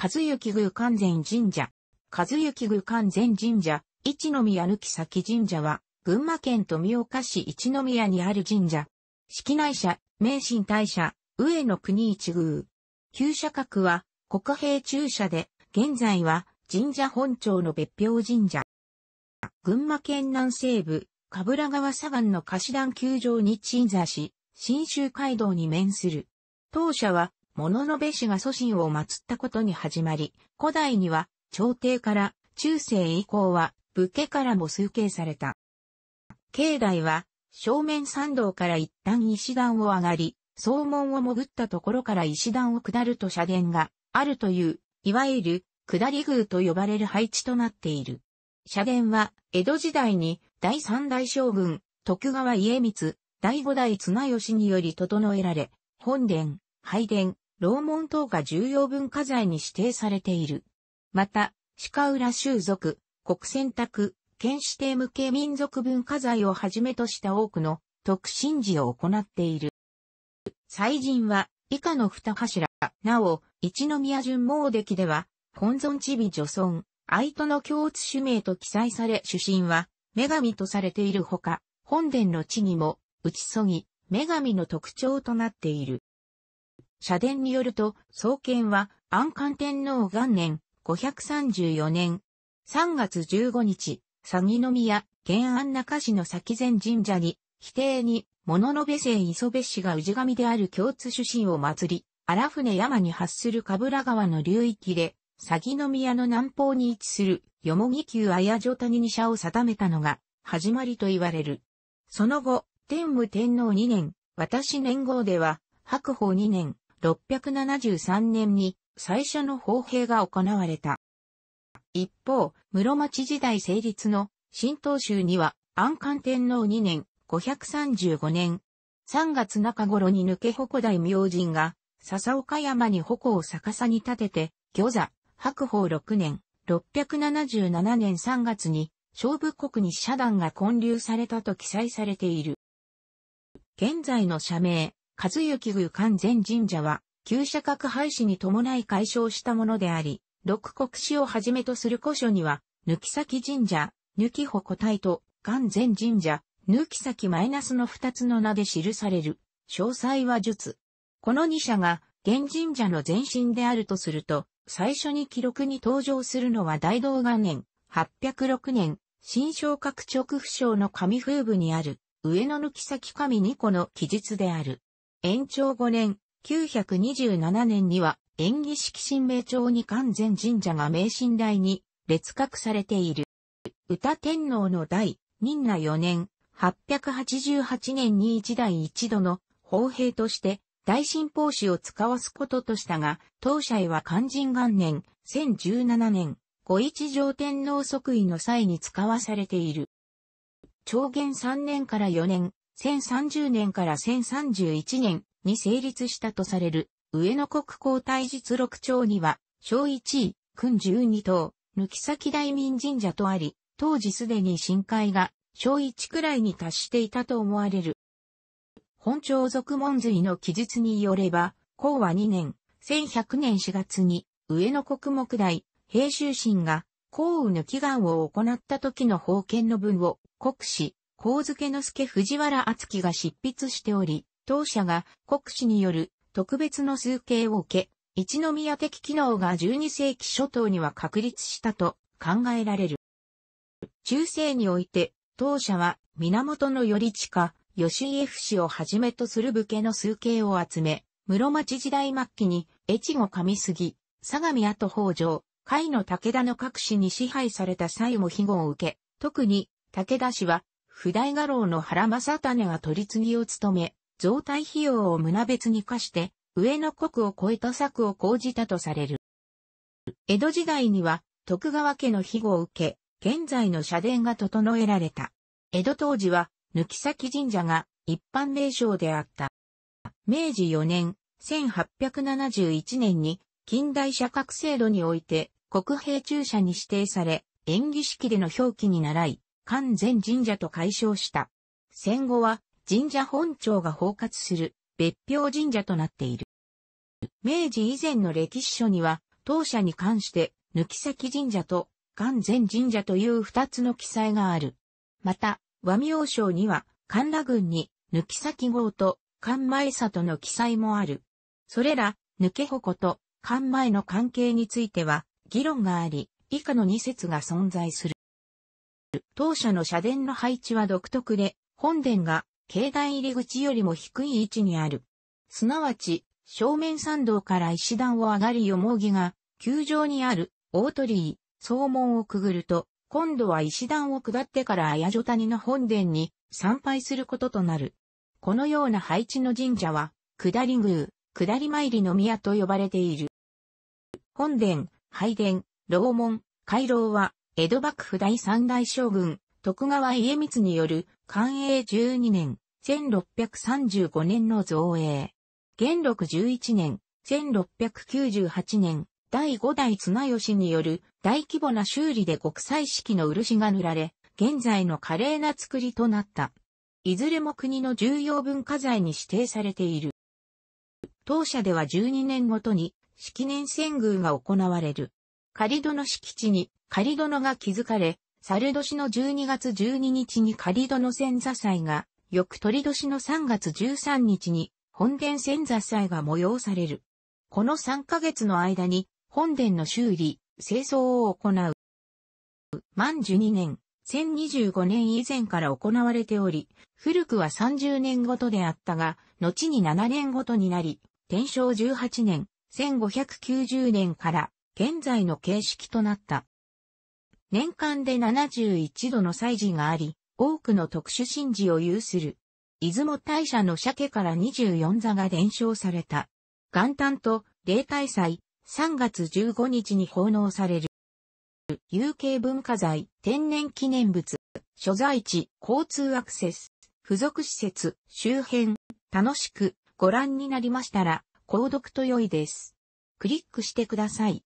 和幸宮観全神社。和幸宮観全神社、一宮抜き先神社は、群馬県富岡市一宮にある神社。式内社、明神大社、上野国一宮。旧社格は、国兵中社で、現在は、神社本庁の別表神社。群馬県南西部、神楽川左岸の河岸段球場に鎮座し、新州街道に面する。当社は、物の部氏が祖神を祀ったことに始まり、古代には朝廷から中世以降は武家からも崇敬された。境内は正面参道から一旦石段を上がり、総門を潜ったところから石段を下ると社殿があるという、いわゆる下り宮と呼ばれる配置となっている。社殿は江戸時代に第三代将軍、徳川家光、第五代綱吉により整えられ、本殿、拝殿、楼門等が重要文化財に指定されている。また、鹿浦州族、国選択、県指定無形民族文化財をはじめとした多くの特進事を行っている。祭神は以下の二柱。なお、一宮純猛出では、本尊地美女尊、愛との共通主名と記載され主神は、女神とされているほか、本殿の地にも、打ちそぎ、女神の特徴となっている。社殿によると、創建は安寛天皇元年534年3月15日、欺の宮、現安中市の先前神社に、否定に、物の部姓磯部氏が氏神である共通主神を祀り、荒船山に発する神楽川の流域で、欺の宮の南方に位置する、よもぎ宮綾城谷に社を定めたのが、始まりと言われる。その後、天武天皇2年、私年号では、白鵬2年、673年に最初の砲兵が行われた。一方、室町時代成立の新東州には安官天皇2年535年3月中頃に抜け鉾大明神が笹岡山に鉾を逆さに立てて、餃座、白鵬6年677年3月に勝負国に社団が建立されたと記載されている。現在の社名、和幸宮関前神社は、旧社格廃止に伴い解消したものであり、六国史をはじめとする古書には、抜先神社、抜穂古体と、関前神社、抜先マイナスの二つの名で記される。詳細は術。この二社が、現神社の前身であるとすると、最初に記録に登場するのは大道元年、806年、新昇格直不詳の上風部にある、上野抜先神二個の記述である。延長5年、927年には、縁義式神明朝に完全神社が名神台に列格されている。歌天皇の代、任那4年、888年に一代一度の砲兵として大神宝師を使わすこととしたが、当社へは肝心元年、1017年、五一上天皇即位の際に使わされている。長元3年から4年、1030年から1031年に成立したとされる、上野国交代実録帳には、小1位、君12等、抜崎大民神社とあり、当時すでに深海が小1くらいに達していたと思われる。本朝族門髄の記述によれば、公和2年、1100年4月に、上野国木大、平州神が、公雨抜き願を行った時の封建の文を、国史、光付之助藤原敦樹が執筆しており、当社が国史による特別の数形を受け、一宮的機能が12世紀初頭には確立したと考えられる。中世において、当社は源頼近、吉井 F 氏をはじめとする武家の数形を集め、室町時代末期に越後上杉、相模跡北条、甲斐の武田の各氏に支配された際も庇護を受け、特に武田氏は普代画廊の原正種が取り次ぎを務め、増体費用を胸別に課して、上の国を超えた策を講じたとされる。江戸時代には、徳川家の庇護を受け、現在の社殿が整えられた。江戸当時は、抜崎神社が一般名称であった。明治4年、1871年に、近代社格制度において、国兵中社に指定され、演技式での表記に習い、完全神社と解消した。戦後は神社本庁が包括する別表神社となっている。明治以前の歴史書には、当社に関して、抜き先神社と完全神社という二つの記載がある。また、和名省には、神羅郡に抜き先号と関前里の記載もある。それら、抜け矛と関前の関係については、議論があり、以下の二説が存在する。当社の社殿の配置は独特で、本殿が境内入り口よりも低い位置にある。すなわち、正面参道から石段を上がりよもぎが、球場にある大鳥居、総門をくぐると、今度は石段を下ってから綾女谷の本殿に参拝することとなる。このような配置の神社は、下り宮、下り参りの宮と呼ばれている。本殿、拝殿、楼門、回廊は、江戸幕府第三代将軍、徳川家光による、寛永12年、1635年の造営。元禄11年、1698年、第5代綱吉による大規模な修理で国際式の漆が塗られ、現在の華麗な作りとなった。いずれも国の重要文化財に指定されている。当社では12年ごとに式年遷宮が行われる。仮殿敷地に仮殿が築かれ、猿年の12月12日に仮殿千座祭が、翌鳥年の3月13日に本殿千座祭が催される。この3ヶ月の間に本殿の修理、清掃を行う。万十二年、1025年以前から行われており、古くは30年ごとであったが、後に7年ごとになり、天正18年、1590年から現在の形式となった。年間で71度の祭事があり、多くの特殊神事を有する。出雲大社の鮭から24座が伝承された。元旦と例大祭、3月15日に奉納される。有形文化財、天然記念物、所在地、交通アクセス、付属施設、周辺、楽しくご覧になりましたら、購読と良いです。クリックしてください。